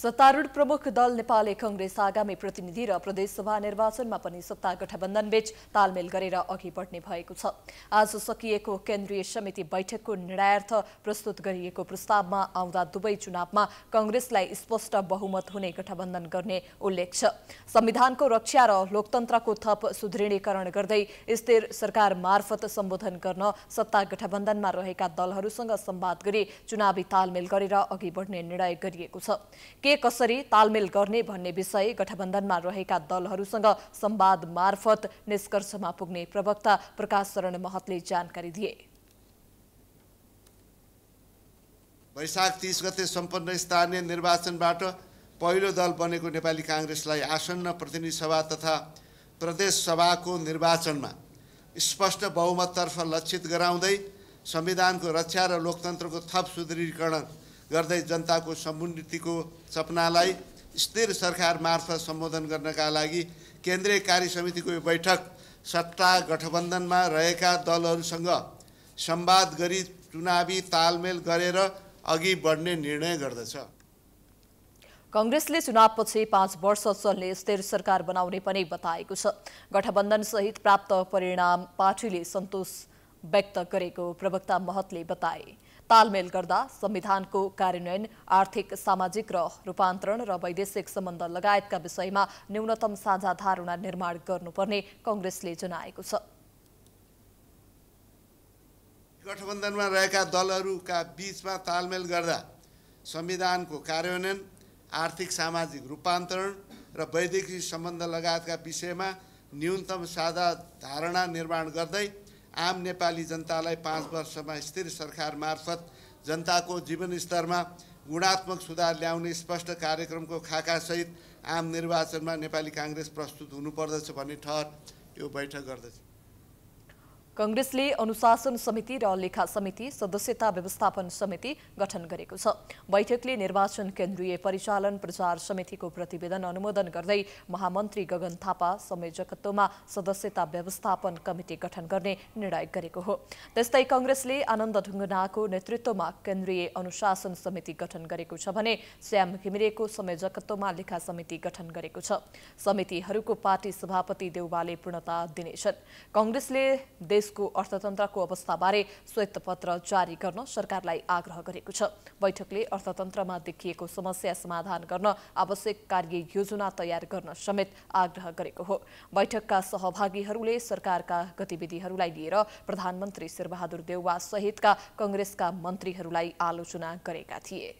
सत्तारूढ प्रमुख दल नेपाली कंग्रेस आगामी प्रतिनिधि र प्रदेशसभा निर्वाचनमा पनि सत्ता गठबन्धनबीच तालमेल गरेर अघि बढ्ने भएको छ आज सकिएको केन्द्रीय समिति बैठकको निर्णयार्थ प्रस्तुत गरिएको प्रस्तावमा आउँदा दुवै चुनावमा कंग्रेसलाई स्पष्ट बहुमत हुने गठबन्धन गर्ने उल्लेख छ संविधानको रक्षा र लोकतन्त्रको थप सुदृढीकरण गर्दै स्थिर सरकार मार्फत सम्बोधन गर्न सत्ता गठबन्धनमा रहेका दलहरूसँग सम्वाद गरी चुनावी तालमेल गरेर अघि बढ्ने निर्णय गरिएको छ के कसरी तालमेल गर्ने भन्ने विषय गठबन्धनमा रहेका दलहरूसँग सम्वाद मार्फत निष्कर्षमा पुग्ने प्रवक्ता प्रकाश शरण महतले जानकारी दिए वैशाख तिस गते सम्पन्न स्थानीय निर्वाचनबाट पहिलो दल बनेको नेपाली काङ्ग्रेसलाई आसन्न प्रतिनिधि सभा तथा प्रदेश सभाको निर्वाचनमा स्पष्ट बहुमततर्फ लक्षित गराउँदै संविधानको रक्षा र लोकतन्त्रको थप सुदृढीकरण गर्दै जनताको समुन्नतिको सपनालाई स्थिर सरकार मार्फत सम्बोधन गर्नका लागि केन्द्रीय कार्य समितिको यो बैठक सत्ता गठबन्धनमा रहेका दलहरूसँग सम्वाद गरी चुनावी तालमेल गरेर अघि बढ्ने निर्णय गर्दछ कङ्ग्रेसले चुनावपछि पाँच वर्ष चल्ने स्थिर सरकार बनाउने पनि बताएको छ गठबन्धनसहित प्राप्त परिणाम पार्टीले सन्तोष व्यक्त गरेको प्रवक्ता महतले बताए तालमेल गर्दा संविधानको कार्यान्वयन आर्थिक सामाजिक र रूपान्तरण र वैदेशिक सम्बन्ध लगायतका विषयमा न्यूनतम साझा धारणा निर्माण गर्नुपर्ने कङ्ग्रेसले जनाएको छ गठबन्धनमा रहेका दलहरूका बिचमा तालमेल गर्दा संविधानको कार्यान्वयन आर्थिक सामाजिक रूपान्तरण र वैदेशिक सम्बन्ध लगायतका विषयमा न्यूनतम साझा धारणा निर्माण गर्दै आम नेपाली जनतालाई पाँच वर्षमा स्थिर सरकार मार्फत जनताको जीवनस्तरमा गुणात्मक सुधार ल्याउने स्पष्ट कार्यक्रमको खाकासहित आम निर्वाचनमा नेपाली काङ्ग्रेस प्रस्तुत हुनुपर्दछ भन्ने ठहर यो बैठक गर्दछ कङ्ग्रेसले अनुशासन समिति र लेखा समिति सदस्यता व्यवस्थापन समिति गठन गरेको छ बैठकले निर्वाचन केन्द्रीय परिचालन प्रचार समितिको प्रतिवेदन अनुमोदन गर्दै महामन्त्री गगन थापा संयोजकत्वमा सदस्यता व्यवस्थापन कमिटी गठन गर्ने निर्णय गरेको हो त्यस्तै कङ्ग्रेसले आनन्द ढुङ्गनाको नेतृत्वमा केन्द्रीय अनुशासन समिति गठन गरेको छ भने श्याम घिमिरेको संयोजकत्वमा लेखा समिति गठन गरेको छ समितिहरूको पार्टी सभापति देउबाले पूर्णता दिनेछन् कङ्ग्रेसले देशको अर्थतन्त्रको अवस्थाबारे पत्र जारी गर्न सरकारलाई आग्रह गरेको छ बैठकले अर्थतन्त्रमा देखिएको समस्या समाधान गर्न आवश्यक कार्य योजना तयार गर्न समेत आग्रह गरेको हो बैठकका सहभागीहरूले सरकारका गतिविधिहरूलाई लिएर प्रधानमन्त्री शेरबहादुर देउवा सहितका कंग्रेसका मन्त्रीहरूलाई आलोचना गरेका थिए